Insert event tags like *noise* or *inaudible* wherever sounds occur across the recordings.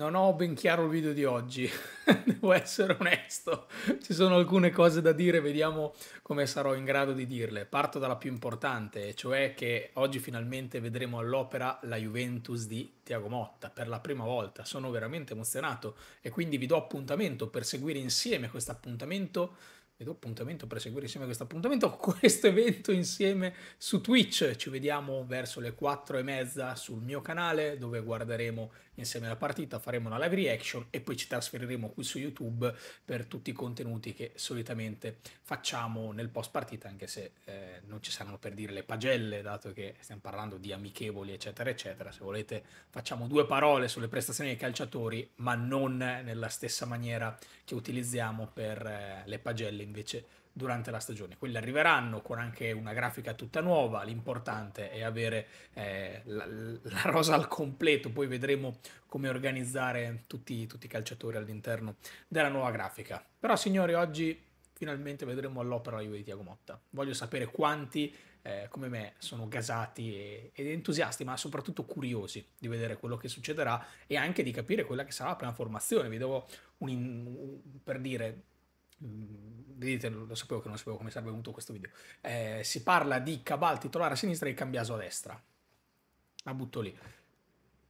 Non ho ben chiaro il video di oggi, *laughs* devo essere onesto. Ci sono alcune cose da dire, vediamo come sarò in grado di dirle. Parto dalla più importante, cioè che oggi finalmente vedremo all'opera la Juventus di Tiago Motta per la prima volta. Sono veramente emozionato e quindi vi do appuntamento per seguire insieme questo appuntamento vi do appuntamento per seguire insieme questo appuntamento, *laughs* questo evento insieme su Twitch. Ci vediamo verso le 4 e mezza sul mio canale dove guarderemo insieme alla partita, faremo una live reaction e poi ci trasferiremo qui su YouTube per tutti i contenuti che solitamente facciamo nel post partita, anche se eh, non ci saranno per dire le pagelle, dato che stiamo parlando di amichevoli, eccetera, eccetera. Se volete facciamo due parole sulle prestazioni dei calciatori, ma non nella stessa maniera che utilizziamo per eh, le pagelle invece durante la stagione. Quelli arriveranno con anche una grafica tutta nuova, l'importante è avere eh, la, la, rosa al completo, poi vedremo come organizzare tutti, tutti i calciatori all'interno della nuova grafica. Però signori, oggi finalmente vedremo all'opera la Juve di Tiago Motta. Voglio sapere quanti eh, come me sono gasati e, ed entusiasti, ma soprattutto curiosi di vedere quello che succederà e anche di capire quella che sarà la prima formazione. Vi devo un, un per dire vedete, lo sapevo che non sapevo come sarebbe venuto questo video. Eh, si parla di Cabal titolare a sinistra e Cambiaso a destra. La butto lì.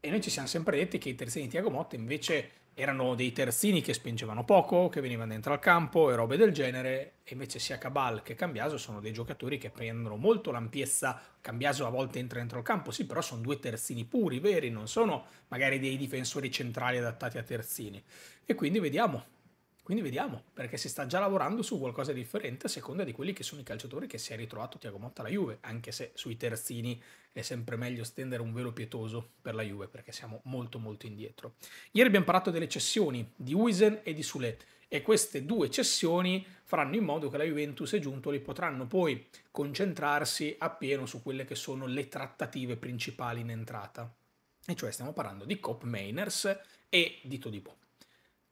E noi ci siamo sempre detti che i terzini di Tiago Motta invece erano dei terzini che spingevano poco, che venivano dentro al campo e robe del genere, e invece sia Cabal che Cambiaso sono dei giocatori che prendono molto l'ampiezza, Cambiaso a volte entra dentro al campo, sì, però sono due terzini puri, veri, non sono magari dei difensori centrali adattati a terzini. E quindi vediamo, quindi vediamo, perché si sta già lavorando su qualcosa di differente a seconda di quelli che sono i calciatori che si è ritrovato Tiago Motta alla Juve, anche se sui terzini è sempre meglio stendere un velo pietoso per la Juve, perché siamo molto molto indietro. Ieri abbiamo parlato delle cessioni di Wisen e di Sule, e queste due cessioni faranno in modo che la Juventus e Giuntoli potranno poi concentrarsi appieno su quelle che sono le trattative principali in entrata. E cioè stiamo parlando di Cop Mainers e di Todibo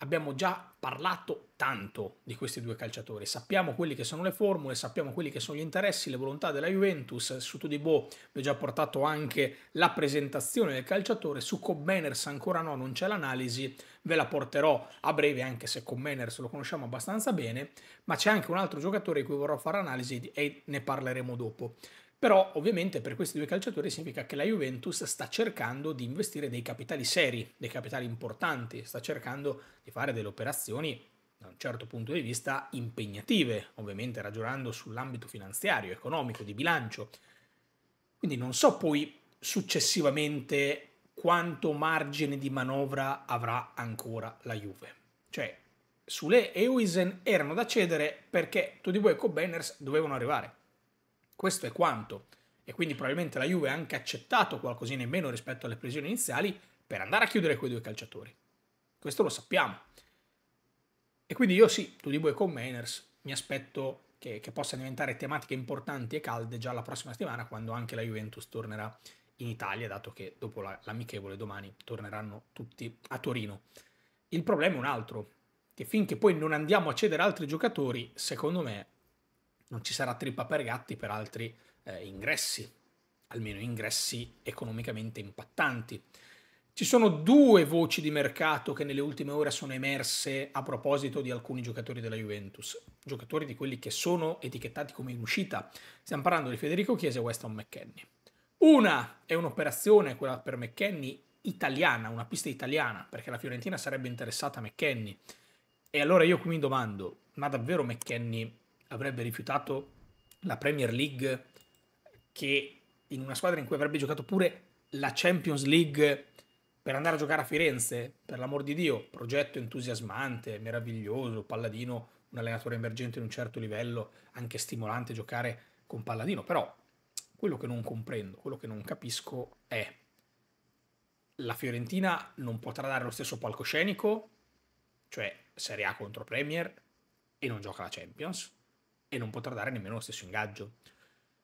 abbiamo già parlato tanto di questi due calciatori, sappiamo quelle che sono le formule, sappiamo quelli che sono gli interessi, le volontà della Juventus, su Tudibo vi ho già portato anche la presentazione del calciatore, su Commeners ancora no, non c'è l'analisi, ve la porterò a breve anche se Commeners lo conosciamo abbastanza bene, ma c'è anche un altro giocatore di cui vorrò fare analisi e ne parleremo dopo. Però ovviamente per questi due calciatori significa che la Juventus sta cercando di investire dei capitali seri, dei capitali importanti, sta cercando di fare delle operazioni da un certo punto di vista impegnative, ovviamente ragionando sull'ambito finanziario, economico, di bilancio. Quindi non so poi successivamente quanto margine di manovra avrà ancora la Juve. Cioè, Sule e Huisen erano da cedere perché Todibo e Cobenners dovevano arrivare. Questo è quanto. E quindi probabilmente la Juve ha anche accettato qualcosina in meno rispetto alle previsioni iniziali per andare a chiudere quei due calciatori. Questo lo sappiamo. E quindi io sì, tu di voi con Mainers, mi aspetto che, che possano diventare tematiche importanti e calde già la prossima settimana quando anche la Juventus tornerà in Italia, dato che dopo l'amichevole domani torneranno tutti a Torino. Il problema è un altro, che finché poi non andiamo a cedere altri giocatori, secondo me non ci sarà trippa per gatti per altri eh, ingressi, almeno ingressi economicamente impattanti. Ci sono due voci di mercato che nelle ultime ore sono emerse a proposito di alcuni giocatori della Juventus, giocatori di quelli che sono etichettati come in uscita. Stiamo parlando di Federico Chiesa e Weston McKenney. Una è un'operazione, quella per McKenney, italiana, una pista italiana, perché la Fiorentina sarebbe interessata a McKenney. E allora io qui mi domando, ma davvero McKenney avrebbe rifiutato la Premier League che in una squadra in cui avrebbe giocato pure la Champions League per andare a giocare a Firenze, per l'amor di Dio, progetto entusiasmante, meraviglioso, Palladino, un allenatore emergente in un certo livello, anche stimolante giocare con Palladino, però quello che non comprendo, quello che non capisco è la Fiorentina non potrà dare lo stesso palcoscenico, cioè Serie A contro Premier, e non gioca la Champions, e non potrà dare nemmeno lo stesso ingaggio.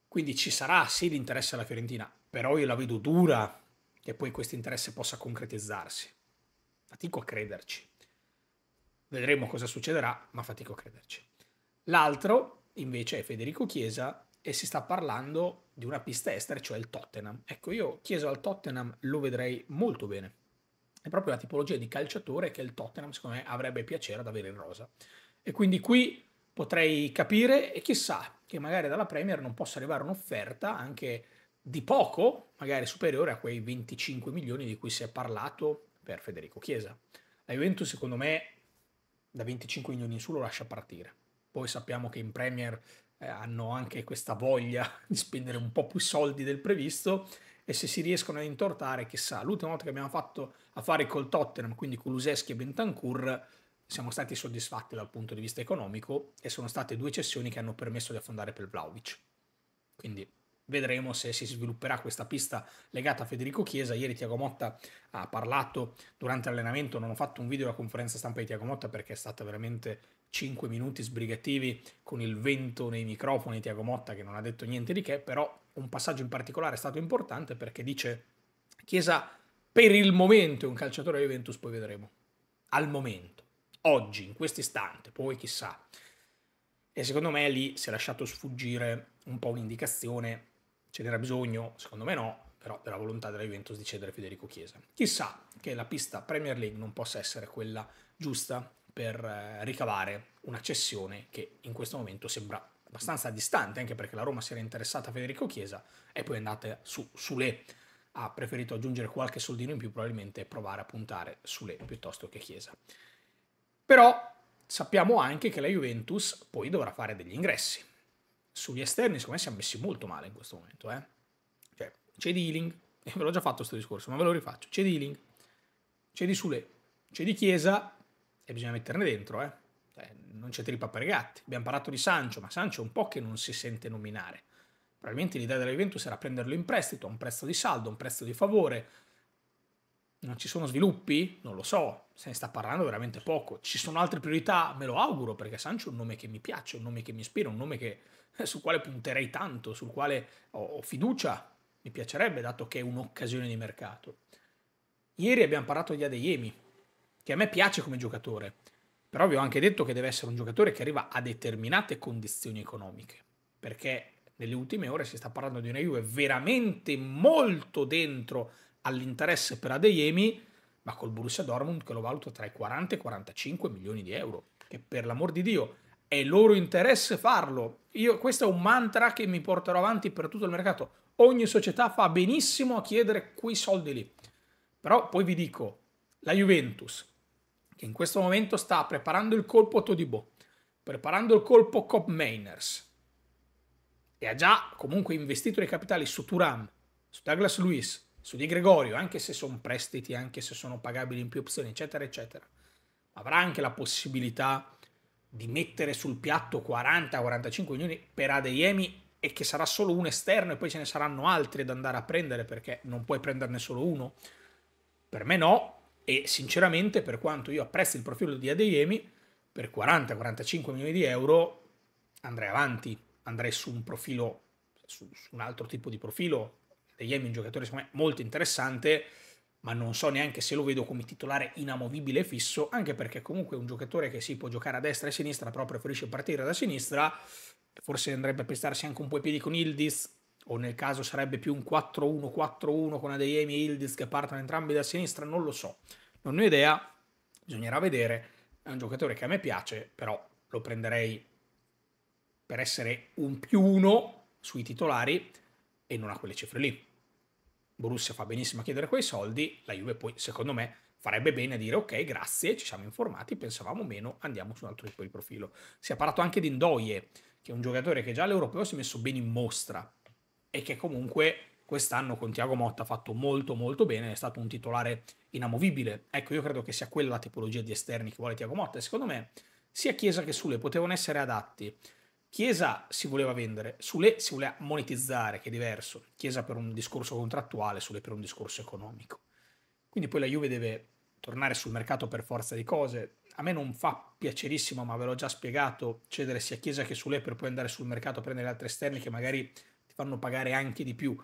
Quindi ci sarà sì l'interesse alla Fiorentina, però io la vedo dura che poi questo interesse possa concretizzarsi. Fatico a crederci. Vedremo cosa succederà, ma fatico a crederci. L'altro invece è Federico Chiesa e si sta parlando di una pista estera, cioè il Tottenham. Ecco, io Chiesa al Tottenham lo vedrei molto bene. È proprio la tipologia di calciatore che il Tottenham, secondo me, avrebbe piacere ad avere in rosa. E quindi qui potrei capire e chissà che magari dalla Premier non possa arrivare un'offerta anche di poco, magari superiore a quei 25 milioni di cui si è parlato per Federico Chiesa. La Juventus secondo me da 25 milioni in su lo lascia partire. Poi sappiamo che in Premier eh, hanno anche questa voglia di spendere un po' più soldi del previsto e se si riescono ad intortare, chissà, l'ultima volta che abbiamo fatto affari col Tottenham, quindi con Luseschi e Bentancur, siamo stati soddisfatti dal punto di vista economico e sono state due cessioni che hanno permesso di affondare per Vlaovic. Quindi vedremo se si svilupperà questa pista legata a Federico Chiesa. Ieri Tiago Motta ha parlato durante l'allenamento, non ho fatto un video alla conferenza stampa di Tiago Motta perché è stata veramente 5 minuti sbrigativi con il vento nei microfoni Tiago Motta che non ha detto niente di che, però un passaggio in particolare è stato importante perché dice Chiesa per il momento è un calciatore a Juventus, poi vedremo. Al momento oggi, in questo istante, poi chissà. E secondo me lì si è lasciato sfuggire un po' un'indicazione, ce n'era bisogno, secondo me no, però della volontà della Juventus di cedere Federico Chiesa. Chissà che la pista Premier League non possa essere quella giusta per eh, ricavare una cessione che in questo momento sembra abbastanza distante, anche perché la Roma si era interessata a Federico Chiesa e poi è andata su Le. Ha preferito aggiungere qualche soldino in più probabilmente provare a puntare su Le piuttosto che Chiesa. Però sappiamo anche che la Juventus poi dovrà fare degli ingressi. Sugli esterni, secondo me, si è messi molto male in questo momento. Eh? Cioè, c'è Dealing, e ve l'ho già fatto questo discorso, ma ve lo rifaccio. C'è Dealing, c'è di Sule, c'è di Chiesa, e bisogna metterne dentro. Eh? Cioè, non c'è trippa per i gatti. Abbiamo parlato di Sancio, ma Sancio è un po' che non si sente nominare. Probabilmente l'idea della Juventus era prenderlo in prestito a un prezzo di saldo, un prezzo di favore, non ci sono sviluppi? Non lo so, se ne sta parlando veramente poco. Ci sono altre priorità? Me lo auguro, perché Sancho è un nome che mi piace, un nome che mi ispira, un nome che, eh, sul quale punterei tanto, sul quale ho fiducia. Mi piacerebbe, dato che è un'occasione di mercato. Ieri abbiamo parlato di Adeyemi, che a me piace come giocatore, però vi ho anche detto che deve essere un giocatore che arriva a determinate condizioni economiche, perché nelle ultime ore si sta parlando di una Juve veramente molto dentro all'interesse per Adeyemi, ma col Borussia Dortmund che lo valuta tra i 40 e i 45 milioni di euro, che per l'amor di Dio è loro interesse farlo. Io, questo è un mantra che mi porterò avanti per tutto il mercato. Ogni società fa benissimo a chiedere quei soldi lì. Però poi vi dico, la Juventus, che in questo momento sta preparando il colpo a Todibo, preparando il colpo Cop Mainers, e ha già comunque investito dei capitali su Turam, su Douglas Luiz, su Di Gregorio, anche se sono prestiti, anche se sono pagabili in più opzioni, eccetera, eccetera, avrà anche la possibilità di mettere sul piatto 40-45 milioni per Adeyemi e che sarà solo un esterno e poi ce ne saranno altri da andare a prendere perché non puoi prenderne solo uno? Per me no e sinceramente per quanto io apprezzi il profilo di Adeyemi, per 40-45 milioni di euro andrei avanti, andrei su un profilo, su, su un altro tipo di profilo, De Jemi è un giocatore secondo me molto interessante, ma non so neanche se lo vedo come titolare inamovibile e fisso, anche perché comunque è un giocatore che si può giocare a destra e a sinistra, però preferisce partire da sinistra, forse andrebbe a pestarsi anche un po' i piedi con Ildiz, o nel caso sarebbe più un 4-1-4-1 con Adeyemi e Ildiz che partono entrambi da sinistra, non lo so. Non ne ho idea, bisognerà vedere. È un giocatore che a me piace, però lo prenderei per essere un più uno sui titolari e non a quelle cifre lì. Borussia fa benissimo a chiedere quei soldi, la Juve poi, secondo me, farebbe bene a dire ok, grazie, ci siamo informati, pensavamo meno, andiamo su un altro tipo di profilo. Si è parlato anche di Ndoye, che è un giocatore che già all'Europeo si è messo bene in mostra e che comunque quest'anno con Tiago Motta ha fatto molto molto bene, è stato un titolare inamovibile. Ecco, io credo che sia quella la tipologia di esterni che vuole Tiago Motta e secondo me sia Chiesa che Sule potevano essere adatti Chiesa si voleva vendere, Sule si voleva monetizzare, che è diverso. Chiesa per un discorso contrattuale, Sule per un discorso economico. Quindi poi la Juve deve tornare sul mercato per forza di cose. A me non fa piacerissimo, ma ve l'ho già spiegato, cedere sia Chiesa che Sule per poi andare sul mercato a prendere altri esterni che magari ti fanno pagare anche di più.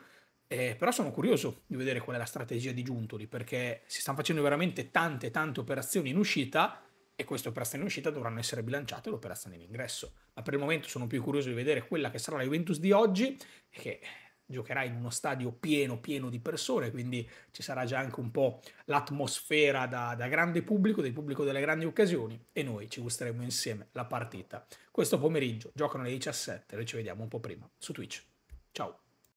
Eh, però sono curioso di vedere qual è la strategia di Giuntoli, perché si stanno facendo veramente tante, tante operazioni in uscita e queste operazioni in uscita dovranno essere bilanciate l'operazione in ingresso. Ma per il momento sono più curioso di vedere quella che sarà la Juventus di oggi, che giocherà in uno stadio pieno pieno di persone, quindi ci sarà già anche un po' l'atmosfera da, da, grande pubblico, del pubblico delle grandi occasioni e noi ci gusteremo insieme la partita. Questo pomeriggio giocano alle 17, noi ci vediamo un po' prima su Twitch. Ciao!